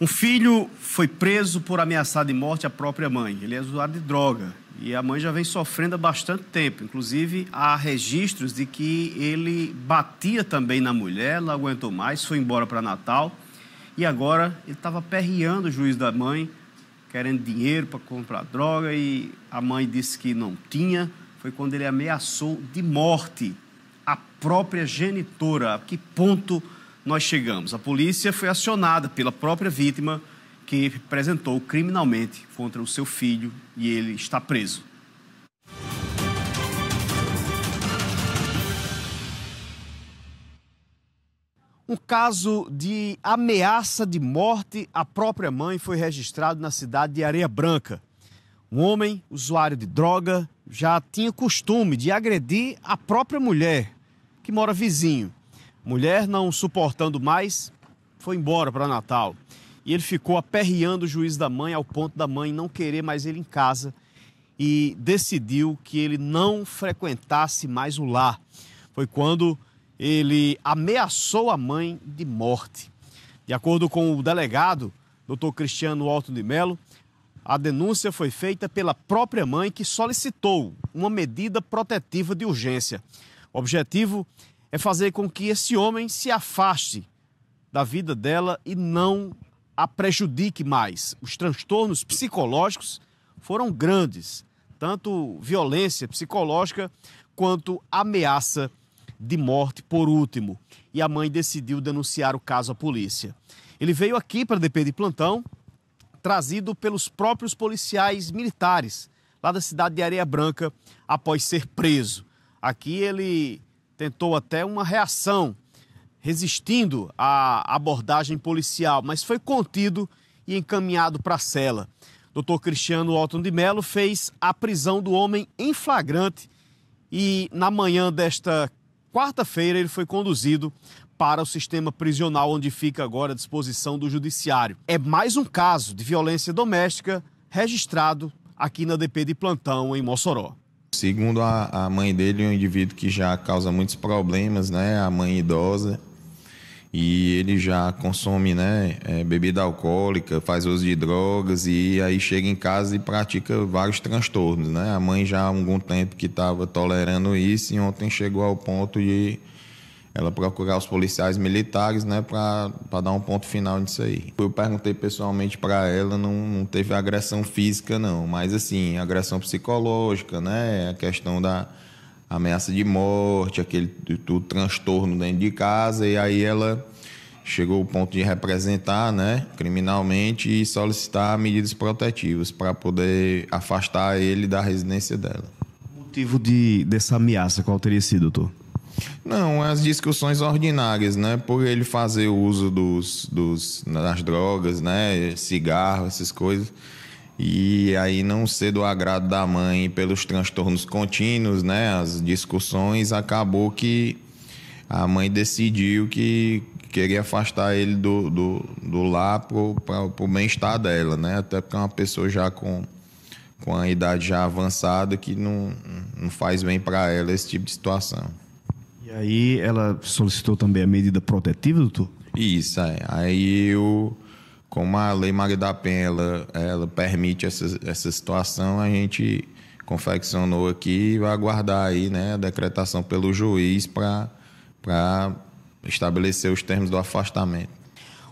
Um filho foi preso por ameaçar de morte a própria mãe. Ele é usuário de droga e a mãe já vem sofrendo há bastante tempo. Inclusive, há registros de que ele batia também na mulher, não aguentou mais, foi embora para Natal e agora ele estava perreando o juiz da mãe, querendo dinheiro para comprar droga e a mãe disse que não tinha. Foi quando ele ameaçou de morte a própria genitora. A que ponto nós chegamos? A polícia foi acionada pela própria vítima que apresentou criminalmente contra o seu filho e ele está preso. Um caso de ameaça de morte à própria mãe foi registrado na cidade de Areia Branca. Um homem, usuário de droga, já tinha costume de agredir a própria mulher, que mora vizinho. Mulher não suportando mais, foi embora para Natal. E ele ficou aperreando o juiz da mãe ao ponto da mãe não querer mais ele em casa e decidiu que ele não frequentasse mais o lar. Foi quando ele ameaçou a mãe de morte. De acordo com o delegado, Dr. Cristiano Alto de Melo, a denúncia foi feita pela própria mãe que solicitou uma medida protetiva de urgência. O objetivo é fazer com que esse homem se afaste da vida dela e não a prejudique mais. Os transtornos psicológicos foram grandes, tanto violência psicológica quanto ameaça de morte por último. E a mãe decidiu denunciar o caso à polícia. Ele veio aqui para a DP de plantão, trazido pelos próprios policiais militares lá da cidade de Areia Branca após ser preso. Aqui ele tentou até uma reação, resistindo à abordagem policial, mas foi contido e encaminhado para a cela. Dr. Cristiano Alton de Mello fez a prisão do homem em flagrante e na manhã desta quarta-feira ele foi conduzido para o sistema prisional onde fica agora à disposição do judiciário. É mais um caso de violência doméstica registrado aqui na DP de plantão em Mossoró. Segundo a, a mãe dele, um indivíduo que já causa muitos problemas, né? A mãe idosa. E ele já consome né, é, bebida alcoólica, faz uso de drogas e aí chega em casa e pratica vários transtornos. Né? A mãe já há algum tempo que estava tolerando isso e ontem chegou ao ponto de ela procurar os policiais militares, né, para dar um ponto final nisso aí. Eu perguntei pessoalmente para ela, não, não teve agressão física não, mas assim, agressão psicológica, né, a questão da ameaça de morte, aquele do, transtorno dentro de casa e aí ela chegou ao ponto de representar, né, criminalmente e solicitar medidas protetivas para poder afastar ele da residência dela. O motivo de dessa ameaça qual teria sido, doutor? Não, as discussões ordinárias, né? Por ele fazer o uso dos, dos, das drogas, né? Cigarro, essas coisas. E aí não ser do agrado da mãe pelos transtornos contínuos, né? As discussões, acabou que a mãe decidiu que queria afastar ele do, do, do lar pro, pra, pro bem-estar dela, né? Até porque é uma pessoa já com com a idade já avançada que não, não faz bem para ela esse tipo de situação aí ela solicitou também a medida protetiva, doutor? Isso, é. Aí eu, como a Lei Maria da Penha, ela, ela permite essa, essa situação, a gente confeccionou aqui e vai aguardar aí né, a decretação pelo juiz para estabelecer os termos do afastamento.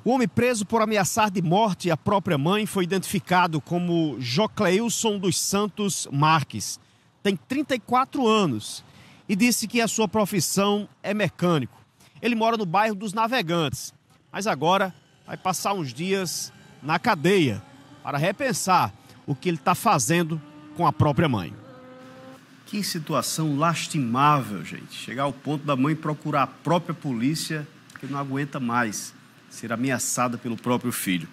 O homem preso por ameaçar de morte a própria mãe foi identificado como Jocleilson dos Santos Marques. Tem 34 anos e disse que a sua profissão é mecânico. Ele mora no bairro dos Navegantes, mas agora vai passar uns dias na cadeia para repensar o que ele está fazendo com a própria mãe. Que situação lastimável, gente. Chegar ao ponto da mãe procurar a própria polícia, que não aguenta mais ser ameaçada pelo próprio filho.